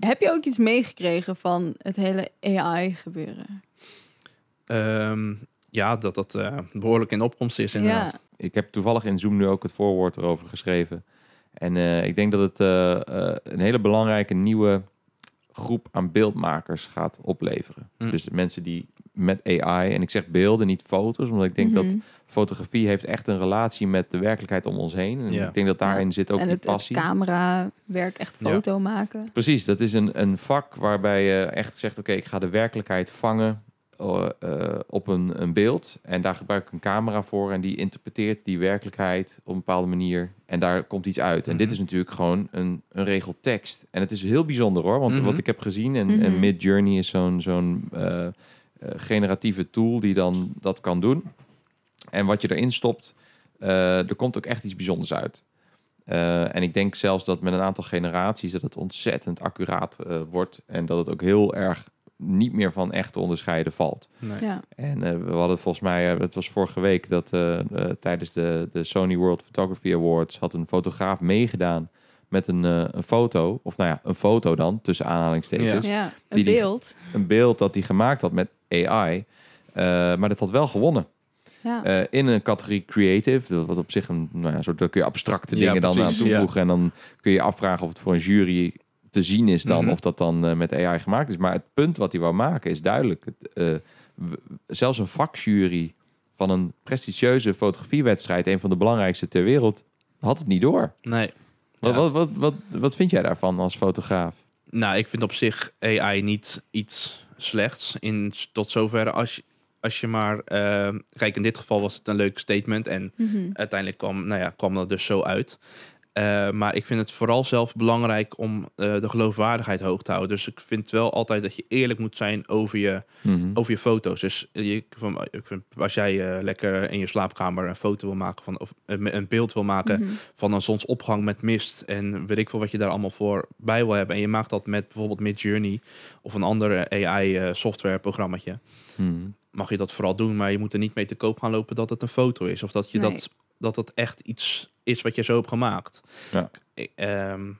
Heb je ook iets meegekregen van het hele AI gebeuren? Ehm, ja, dat dat eh, behoorlijk in opkomst is inderdaad. Ik heb toevallig in Zoom nu ook het voorwoord erover geschreven. En eh, ik denk dat het eh, een hele belangrijke nieuwe groep aan beeldmakers gaat opleveren. Hm. Dus mensen die met AI. En ik zeg beelden, niet foto's, omdat ik denk dat mhm. fotografie heeft echt een relatie met de werkelijkheid om ons heen. En ja. ik denk dat daarin zit ook en die passie. passie. En werk echt foto maken. Precies, dat is een, een vak waarbij je echt zegt... oké, ik ga de werkelijkheid vangen eh, eh, op een, een beeld. En daar gebruik ik een camera voor. En die interpreteert die werkelijkheid op een bepaalde manier. En daar komt iets uit. En dit mhm. is natuurlijk gewoon een, een regel tekst. En het is heel bijzonder hoor. Want mhm. wat ik heb gezien... en, en Mid Journey is zo'n... zo'n eh, eh, generatieve tool die dan dat kan doen. En wat je erin stopt, eh, er komt ook echt iets bijzonders uit. Eh, en ik denk zelfs dat met een aantal generaties dat het ontzettend accuraat wordt en dat het ook heel erg niet meer van echt te onderscheiden valt. Nee. Ja. En we hadden volgens mij, het was vorige week dat tijdens de, de Sony World Photography Awards had een fotograaf meegedaan met een, eh, een foto, of nou ja, een foto dan, tussen aanhalingstekens. Ja, een beeld. een beeld dat hij gemaakt had met AI, eh, maar dat had wel gewonnen. Ja. Eh, in een categorie creative, wat op zich een nou ja, soort, daar kun je abstracte dingen dan aan toevoegen. En dan kun je afvragen of het voor een jury te zien is dan, mhm. of dat dan met AI gemaakt is. Maar het punt wat hij wou maken is duidelijk. Het, zelfs een vakjury van een prestigieuze fotografiewedstrijd, een van de belangrijkste ter wereld, had het niet door. Nee. Wat, wat, wat, wat, wat vind jij daarvan als fotograaf? Nou, ik vind op zich AI niet iets slechts. In, tot zover als je, als je maar. Eh, kijk, in dit geval was het een leuk statement. En mhm. uiteindelijk kwam, nou ja, kwam dat dus zo uit. Eh, maar ik vind het vooral zelf belangrijk om eh, de geloofwaardigheid hoog te houden. Dus ik vind wel altijd dat je eerlijk moet zijn over je, mhm. over je foto's. Dus eh, je, van, ik vind, als jij lekker in je slaapkamer een foto wil maken van, of een beeld wil maken mhm. van een zonsopgang met mist en weet ik veel wat je daar allemaal voor bij wil hebben. En je maakt dat met bijvoorbeeld Midjourney of een ander AI software programmaatje. Mhm. Mag je dat vooral doen, maar je moet er niet mee te koop gaan lopen dat het een foto is. Of dat je dat, dat, dat echt iets is wat je zo hebt gemaakt. Ehm, ja.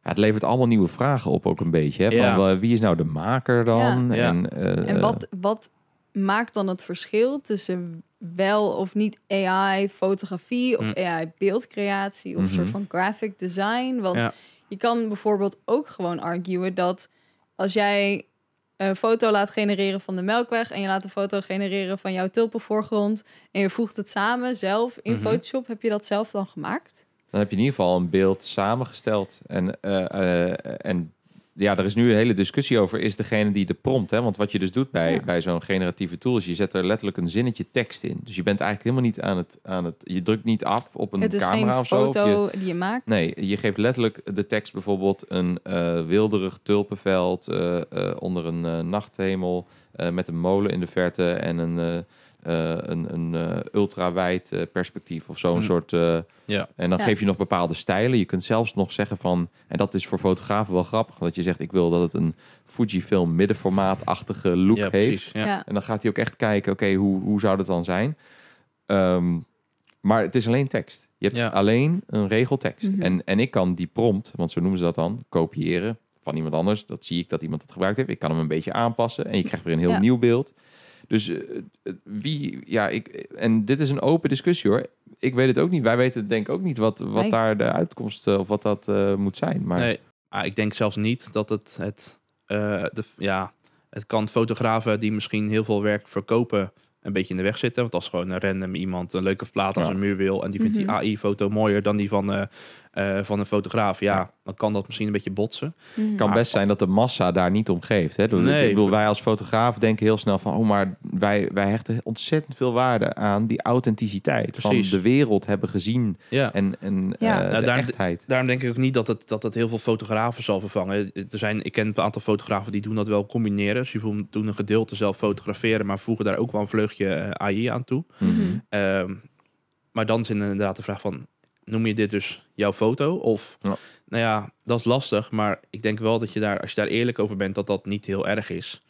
het levert allemaal nieuwe vragen op ook een beetje. Hè? Van eh, wie is nou de maker dan? En, eh, en wat, wat maakt dan het verschil tussen wel of niet AI fotografie of mm. AI beeldcreatie of mm soort van graphic design? Want je kan bijvoorbeeld ook gewoon arguen dat als jij een foto laat genereren van de melkweg en je laat een foto genereren van jouw tulpenvoorgrond en je voegt het samen zelf in mhm. Photoshop, heb je dat zelf dan gemaakt? Dan heb je in ieder geval een beeld samengesteld en, eh, eh, en ja, er is nu een hele discussie over, is degene die de prompt. Hè? Want wat je dus doet bij, bij zo'n generatieve tool, is je zet er letterlijk een zinnetje tekst in. Dus je bent eigenlijk helemaal niet aan het, aan het je drukt niet af op een camera of zo. foto je, die je maakt. Nee, je geeft letterlijk de tekst bijvoorbeeld een uh, wilderig tulpenveld eh, eh, onder een nachthemel met een molen in de verte en een eh, een, een eh, ultrawijd eh, perspectief of zo'n mm. soort. ja. En dan geef je nog bepaalde stijlen. Je kunt zelfs nog zeggen van, en dat is voor fotografen wel grappig, dat je zegt ik wil dat het een Fujifilm middenformaatachtige look heeft. ja. En dan gaat hij ook echt kijken, oké, hoe, hoe zou dat dan zijn? Um, maar het is alleen tekst. Je hebt ja. alleen een regel tekst mhm. en, en ik kan die prompt, want zo noemen ze dat dan, kopiëren van iemand anders. Dat zie ik dat iemand het gebruikt heeft. Ik kan hem een beetje aanpassen en je krijgt weer een heel nieuw beeld. Dus eh, wie, ja, ik, en dit is een open discussie hoor. Ik weet het ook niet. Wij weten denk ik ook niet wat, wat daar de uitkomst eh, of wat dat eh, moet zijn. Maar... Nee, ah, ik denk zelfs niet dat het, het, de, ja, het kan fotografen die misschien heel veel werk verkopen een beetje in de weg zitten. Want als gewoon een random iemand een leuke plaat als een muur wil en die vindt die mhm. AI-foto mooier dan die van eh, van een fotograaf, ja, dan kan dat misschien een beetje botsen. Het mhm. kan best zijn dat de massa daar niet om geeft. Hè? Nee, ik bedoel, wij als fotograaf denken heel snel van, oh, maar wij, wij hechten ontzettend veel waarde aan die authenticiteit van de wereld hebben gezien ja. en, en ja. Eh, nou, de daarom, echtheid. Daarom denk ik ook niet dat het, dat het heel veel fotografen zal vervangen. Er zijn, ik ken een aantal fotografen die doen dat wel combineren. Ze doen een gedeelte zelf fotograferen, maar voegen daar ook wel een vleugje eh, AI aan toe. Mhm. Ehm, maar dan is inderdaad de vraag van noem je dit dus jouw foto? Of, ja. nou ja, dat is lastig. Maar ik denk wel dat je daar, als je daar eerlijk over bent, dat dat niet heel erg is.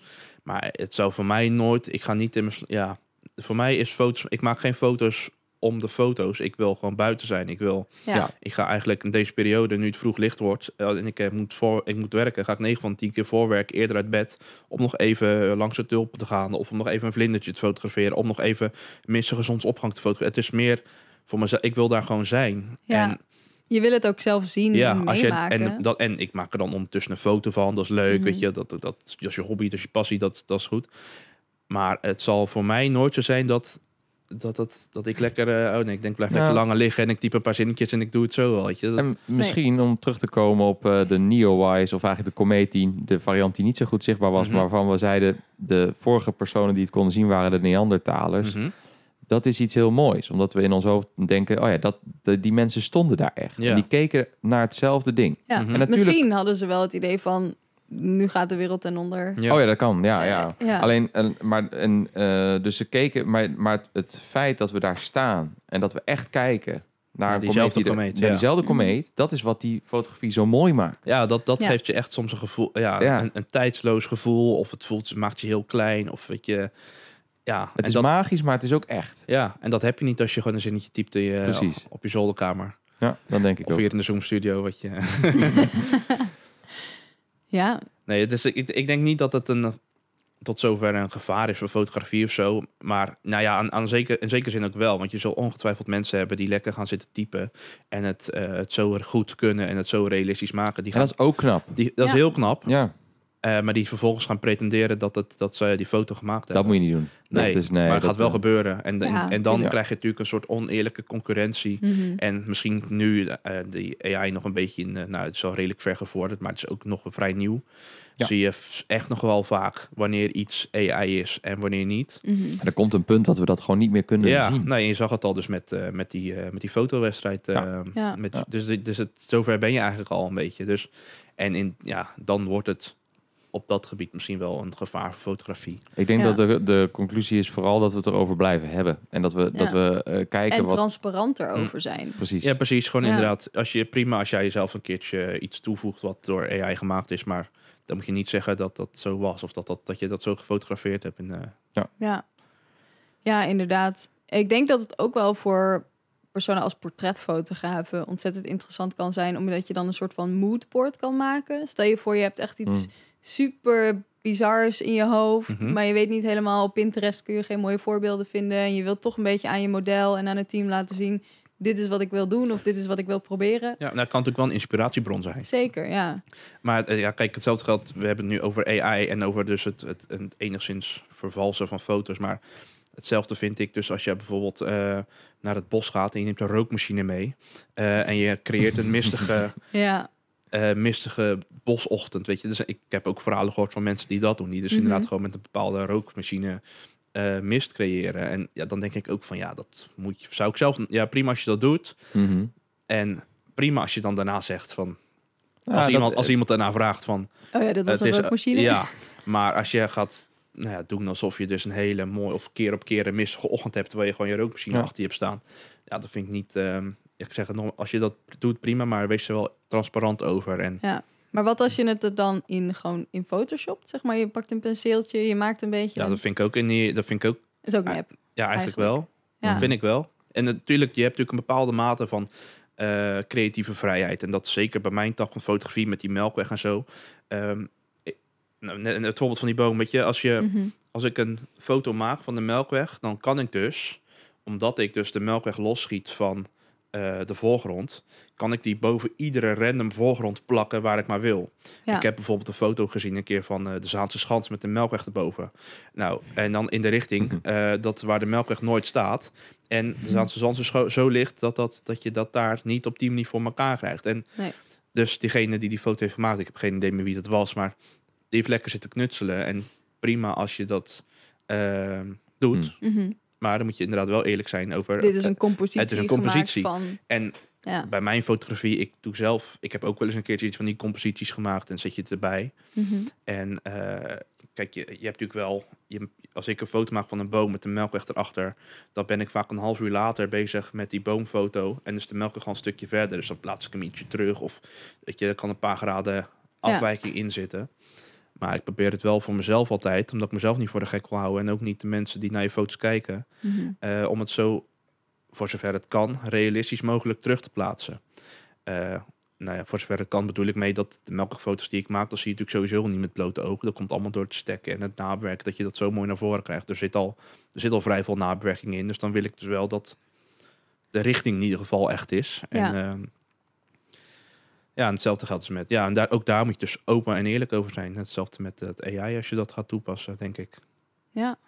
Maar het zou voor mij nooit, ik ga niet in mijn, ja, voor mij is foto's, ik maak geen foto's om de foto's. Ik wil gewoon buiten zijn. Ik wil, ja. ik ga eigenlijk in deze periode, nu het vroeg licht wordt eh, en ik eh, moet, voor, ik moet werken, ga ik 9 van 10 keer voorwerken, eerder uit bed, om nog even langs het tulpen te gaan of om nog even een vlindertje te fotograferen, om nog even minstens gezondsopgang te fotograferen. Het is meer voor mezelf, ik wil daar gewoon zijn. Ja. En, je wil het ook zelf zien ja, en als Je, en, dat, en ik maak er dan ondertussen een foto van. Dat is leuk, mhm. weet je. Dat, dat, dat, is je hobby, dat is je passie, dat, dat is goed. Maar het zal voor mij nooit zo zijn dat, dat, dat, dat ik lekker... Eh, oh nee, ik denk blijf lekker nou. langer liggen en ik type een paar zinnetjes en ik doe het zo weet je. en misschien om terug te komen op uh, de Neowise of eigenlijk de Comet, de variant die niet zo goed zichtbaar was, mhm. waarvan we zeiden de vorige personen die het konden zien waren de Neandertalers. Mhm dat is iets heel moois. Omdat we in ons hoofd denken, oh ja, dat, die mensen stonden daar echt. En die keken naar hetzelfde ding. en Misschien hadden ze wel het idee van, nu gaat de wereld ten onder. Oh ja, dat kan. Ja, ja. Alleen, maar, eh, dus ze keken, maar, maar het feit dat we daar staan en dat we echt kijken naar, diezelfde komeet, die diezelfde mhm. komeet, dat is wat die fotografie zo mooi maakt. Ja, dat, dat geeft je echt soms een gevoel, ja, Een, een tijdsloos gevoel, of het voelt, maakt je heel klein, of weet je ja, het is magisch, maar het is ook echt. Ja, en dat heb je niet als je gewoon een zinnetje typt in je, Op, je zolderkamer. Ja, dan denk ik of ook. Of hier in de Zoom-studio, wat je... ja. Nee, dus ik, ik denk niet dat het een, tot zover een gevaar is voor fotografie of zo. Maar nou ja, aan, aan zeker, in zekere zin ook wel. Want je zal ongetwijfeld mensen hebben die lekker gaan zitten typen. En het, eh, het zo goed kunnen en het zo realistisch maken. Die en dat is ook knap. Die, dat is heel knap. Ja. Eh, maar die vervolgens gaan pretenderen dat, het, dat ze die foto gemaakt hebben. Dat moet je niet doen. Nee, dat is, nee maar het gaat wel gebeuren. En, en, dan krijg je natuurlijk een soort oneerlijke concurrentie. Mhm. En misschien nu uh, die AI nog een beetje, in, eh, nou het is al redelijk ver gevorderd, maar het is ook nog vrij nieuw. Zie je echt nog wel vaak wanneer iets AI is en wanneer niet. Mhm. Er komt een punt dat we dat gewoon niet meer kunnen ja, je zag het al dus met, met, die, met die fotowedstrijd. Ehm, met, dus, dus het, zover ben je eigenlijk al een beetje. Dus, en in, ja, dan wordt het op dat gebied misschien wel een gevaar voor fotografie. Ik denk dat de, de, conclusie is vooral dat we het erover blijven hebben. En dat we, dat we eh, kijken. En wat... transparanter hm. over zijn. precies. Ja, precies. Gewoon inderdaad. Als je, prima als jij jezelf een keertje iets toevoegt wat door AI gemaakt is. Maar dan moet je niet zeggen dat dat zo was. Of dat, dat, dat je dat zo gefotografeerd hebt. In, eh, ja. Ja. ja, inderdaad. Ik denk dat het ook wel voor personen als portretfotograaf ontzettend interessant kan zijn. Omdat je dan een soort van moodboard kan maken. Stel je voor, je hebt echt iets hmm. super bizars in je hoofd. Mhm. Maar je weet niet helemaal. Op Pinterest kun je geen mooie voorbeelden vinden. En je wilt toch een beetje aan je model en aan het team laten zien. Dit is wat ik wil doen of dit is wat ik wil proberen. Ja, dat nou, kan natuurlijk wel een inspiratiebron zijn. Zeker, ja. Maar eh, ja, kijk, hetzelfde geldt. We hebben het nu over AI en over dus het, het, enigszins vervalsen van foto's. Maar hetzelfde vind ik dus als je bijvoorbeeld eh, naar het bos gaat en je neemt een rookmachine mee. Eh, en je creëert een mistige, ja. Eh, mistige bosochtend. Weet je? Dus ik heb ook verhalen gehoord van mensen die dat doen. Die dus mhm. inderdaad gewoon met een bepaalde rookmachine eh, mist creëren. En ja, dan denk ik ook van ja, dat moet je, zou ik zelf. Ja, prima als je dat doet. Mhm. En prima als je dan daarna zegt van. als, iemand, als iemand daarna vraagt van. Oh ja, dat was een rookmachine. Ja, maar als je gaat nou ja, doen alsof je dus een hele mooie of keer op keer een misgeochtend hebt waar je gewoon je rookmachine achter je hebt staan. Ja, dat vind ik niet. Ehm, ik zeg het nog, als je dat doet, prima, maar wees er wel transparant over. En ja. Maar wat als je het er dan in gewoon in Photoshop, zeg maar, je pakt een penseeltje, je maakt een beetje. Ja, dat vind ik ook in die, dat vind ik ook. Is ook nep. Ja, eigenlijk, wel. Ja. Dat vind ik wel. En natuurlijk, je hebt natuurlijk een bepaalde mate van eh, creatieve vrijheid. En dat zeker bij mijn tak van fotografie met die melkweg en zo. Ehm, nou, net, het voorbeeld van die boom, weet je, als, je, mhm. als ik een foto maak van de melkweg, dan kan ik dus, omdat ik dus de melkweg losschiet van eh, de voorgrond, kan ik die boven iedere random voorgrond plakken waar ik maar wil. Ik heb bijvoorbeeld een foto gezien een keer van eh, de Zaanse Schans met de melkweg erboven. Nou, en dan in de richting mhm. eh, dat waar de melkweg nooit staat. En de mhm. Zaanse Schans zo licht dat, dat, dat je dat daar niet op die manier voor elkaar krijgt. En dus diegene die die foto heeft gemaakt, ik heb geen idee meer wie dat was, maar die heeft lekker zitten knutselen. En prima als je dat ehm, doet. Hmm. Mhm. Maar dan moet je inderdaad wel eerlijk zijn over... Dit is een compositie Het is een compositie. Van... En bij mijn fotografie, ik doe zelf... Ik heb ook wel eens een keertje iets van die composities gemaakt en zet je het erbij. Mhm. En eh, kijk, je, je hebt natuurlijk wel... Je, als ik een foto maak van een boom met de melkweg erachter... dan ben ik vaak een half uur later bezig met die boomfoto. En is de melkweg al een stukje verder. Dus dan plaats ik hem ietsje terug. Of dat je, er kan een paar graden afwijking in zitten. Maar ik probeer het wel voor mezelf altijd, omdat ik mezelf niet voor de gek wil houden en ook niet de mensen die naar je foto's kijken, mhm. eh, om het zo, voor zover het kan, realistisch mogelijk terug te plaatsen. Uh, nou ja, voor zover het kan bedoel ik mee dat de melkige foto's die ik maak, dat zie je natuurlijk sowieso niet met blote ogen. Dat komt allemaal door het stekken en het nabewerken, dat je dat zo mooi naar voren krijgt. Er zit al, er zit al vrij veel nabewerking in, dus dan wil ik dus wel dat de richting in ieder geval echt is. Ja. En, ehm, ja, en hetzelfde geldt dus met. Ja, en daar, ook daar moet je dus open en eerlijk over zijn. Hetzelfde met het AI als je dat gaat toepassen, denk ik. Ja.